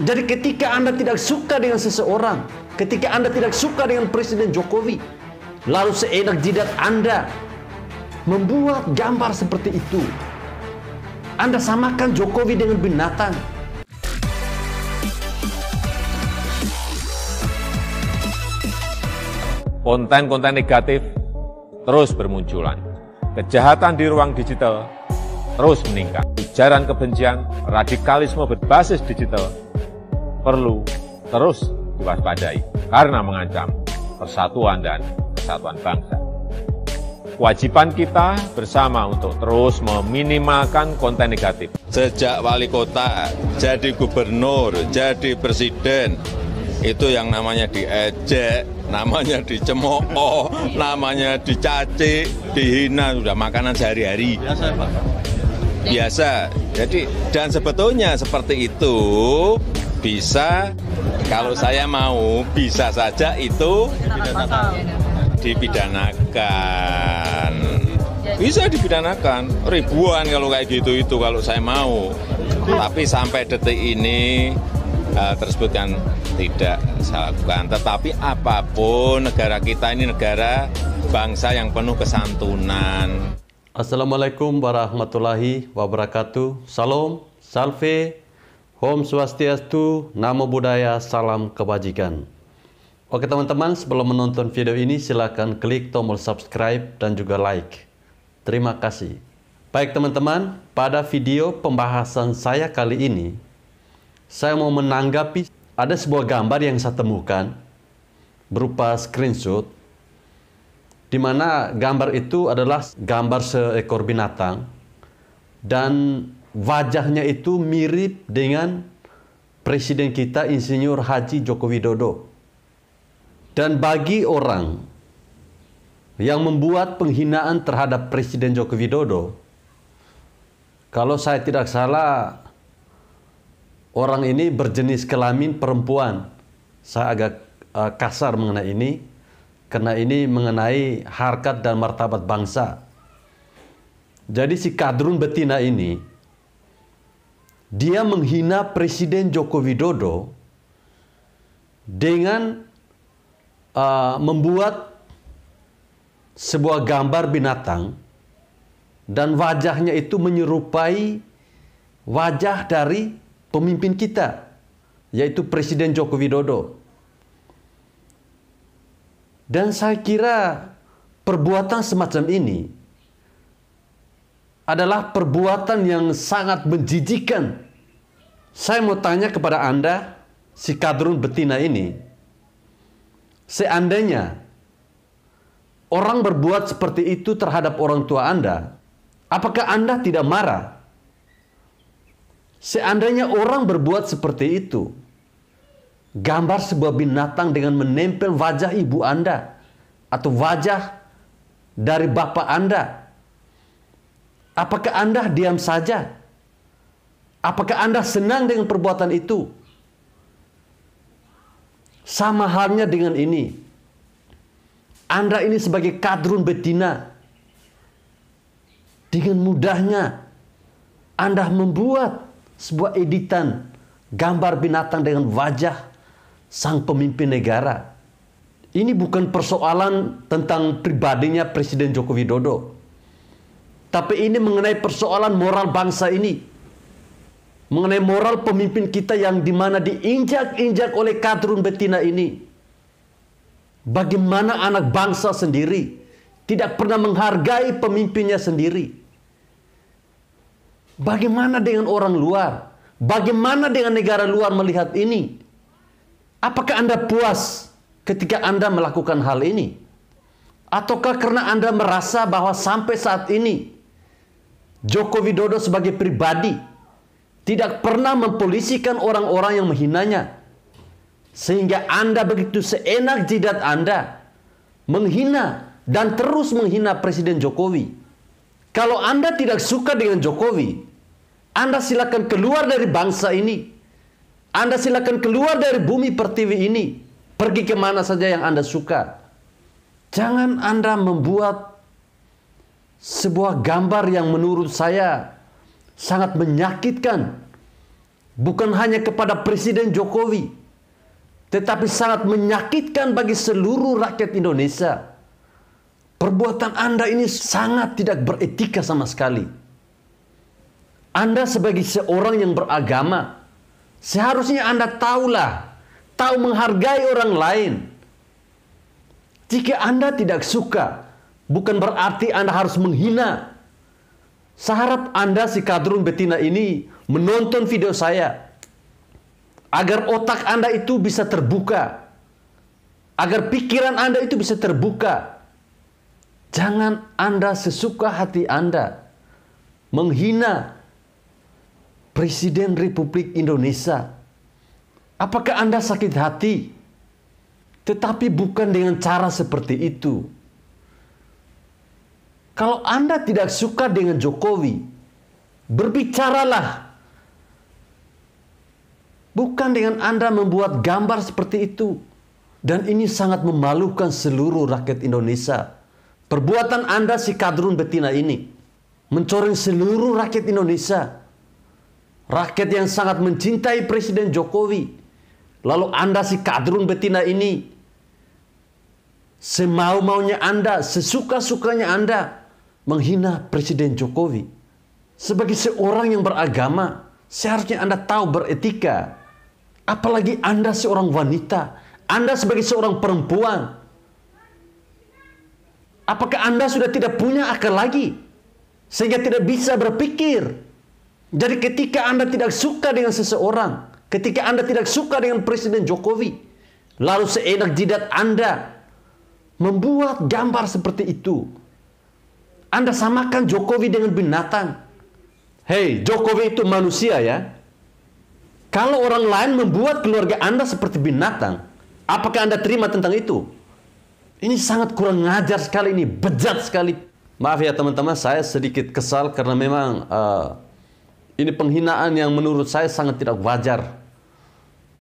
Jadi ketika Anda tidak suka dengan seseorang, ketika Anda tidak suka dengan Presiden Jokowi, lalu seenak jidat Anda membuat gambar seperti itu. Anda samakan Jokowi dengan binatang. Konten-konten negatif terus bermunculan. Kejahatan di ruang digital terus meningkat. Ujaran kebencian, radikalisme berbasis digital perlu terus diwaspadai karena mengancam persatuan dan kesatuan bangsa. Kewajiban kita bersama untuk terus meminimalkan konten negatif. Sejak wali kota, jadi gubernur, jadi presiden, itu yang namanya diejek, namanya dicemooh, namanya dicaci, dihina, sudah makanan sehari-hari. Biasa, pak. Biasa. Jadi, dan sebetulnya seperti itu, bisa kalau saya mau bisa saja itu dipidanakan bisa dipidanakan ribuan kalau kayak gitu itu kalau saya mau tapi sampai detik ini hal eh, tersebut kan tidak saya lakukan. Tetapi apapun negara kita ini negara bangsa yang penuh kesantunan. Assalamualaikum warahmatullahi wabarakatuh. Salam, salve, Om Swastiastu, Namo Buddhaya, Salam Kebajikan. Oke teman-teman, sebelum menonton video ini silahkan klik tombol subscribe dan juga like. Terima kasih. Baik teman-teman, pada video pembahasan saya kali ini, saya mau menanggapi ada sebuah gambar yang saya temukan berupa screenshot di mana gambar itu adalah gambar seekor binatang dan wajahnya itu mirip dengan presiden kita Insinyur Haji Joko Widodo. Dan bagi orang yang membuat penghinaan terhadap Presiden Joko Widodo, kalau saya tidak salah, orang ini berjenis kelamin perempuan. Saya agak uh, kasar mengenai ini, karena ini mengenai harkat dan martabat bangsa. Jadi si kadrun betina ini dia menghina Presiden Joko Widodo dengan uh, membuat sebuah gambar binatang dan wajahnya itu menyerupai wajah dari pemimpin kita yaitu Presiden Joko Widodo. Dan saya kira perbuatan semacam ini adalah perbuatan yang sangat menjijikan. Saya mau tanya kepada Anda, si kadrun betina ini, seandainya orang berbuat seperti itu terhadap orang tua Anda, apakah Anda tidak marah? Seandainya orang berbuat seperti itu, gambar sebuah binatang dengan menempel wajah ibu Anda atau wajah dari bapak Anda Apakah Anda diam saja? Apakah Anda senang dengan perbuatan itu? Sama halnya dengan ini. Anda ini sebagai kadrun betina. Dengan mudahnya Anda membuat sebuah editan gambar binatang dengan wajah sang pemimpin negara. Ini bukan persoalan tentang pribadinya Presiden Joko Widodo. Tapi ini mengenai persoalan moral bangsa ini. Mengenai moral pemimpin kita yang dimana diinjak-injak oleh kadrun betina ini. Bagaimana anak bangsa sendiri tidak pernah menghargai pemimpinnya sendiri. Bagaimana dengan orang luar? Bagaimana dengan negara luar melihat ini? Apakah Anda puas ketika Anda melakukan hal ini? Ataukah karena Anda merasa bahwa sampai saat ini Joko Widodo sebagai pribadi tidak pernah mempolisikan orang-orang yang menghinanya. Sehingga Anda begitu seenak jidat Anda menghina dan terus menghina Presiden Jokowi. Kalau Anda tidak suka dengan Jokowi, Anda silakan keluar dari bangsa ini. Anda silakan keluar dari bumi pertiwi ini. Pergi kemana saja yang Anda suka. Jangan Anda membuat sebuah gambar yang menurut saya sangat menyakitkan. Bukan hanya kepada Presiden Jokowi, tetapi sangat menyakitkan bagi seluruh rakyat Indonesia. Perbuatan Anda ini sangat tidak beretika sama sekali. Anda sebagai seorang yang beragama, seharusnya Anda tahulah, tahu menghargai orang lain. Jika Anda tidak suka Bukan berarti Anda harus menghina. Seharap Anda si kadrun betina ini menonton video saya. Agar otak Anda itu bisa terbuka. Agar pikiran Anda itu bisa terbuka. Jangan Anda sesuka hati Anda menghina Presiden Republik Indonesia. Apakah Anda sakit hati? Tetapi bukan dengan cara seperti itu. Kalau Anda tidak suka dengan Jokowi, berbicaralah. Bukan dengan Anda membuat gambar seperti itu. Dan ini sangat memalukan seluruh rakyat Indonesia. Perbuatan Anda si kadrun betina ini mencoreng seluruh rakyat Indonesia. Rakyat yang sangat mencintai Presiden Jokowi. Lalu Anda si kadrun betina ini semau-maunya Anda, sesuka-sukanya Anda menghina Presiden Jokowi. Sebagai seorang yang beragama, seharusnya Anda tahu beretika. Apalagi Anda seorang wanita, Anda sebagai seorang perempuan. Apakah Anda sudah tidak punya akal lagi? Sehingga tidak bisa berpikir. Jadi ketika Anda tidak suka dengan seseorang, ketika Anda tidak suka dengan Presiden Jokowi, lalu seenak jidat Anda membuat gambar seperti itu, anda samakan Jokowi dengan binatang. Hei, Jokowi itu manusia ya. Kalau orang lain membuat keluarga Anda seperti binatang, apakah Anda terima tentang itu? Ini sangat kurang ngajar sekali ini, bejat sekali. Maaf ya teman-teman, saya sedikit kesal karena memang uh, ini penghinaan yang menurut saya sangat tidak wajar.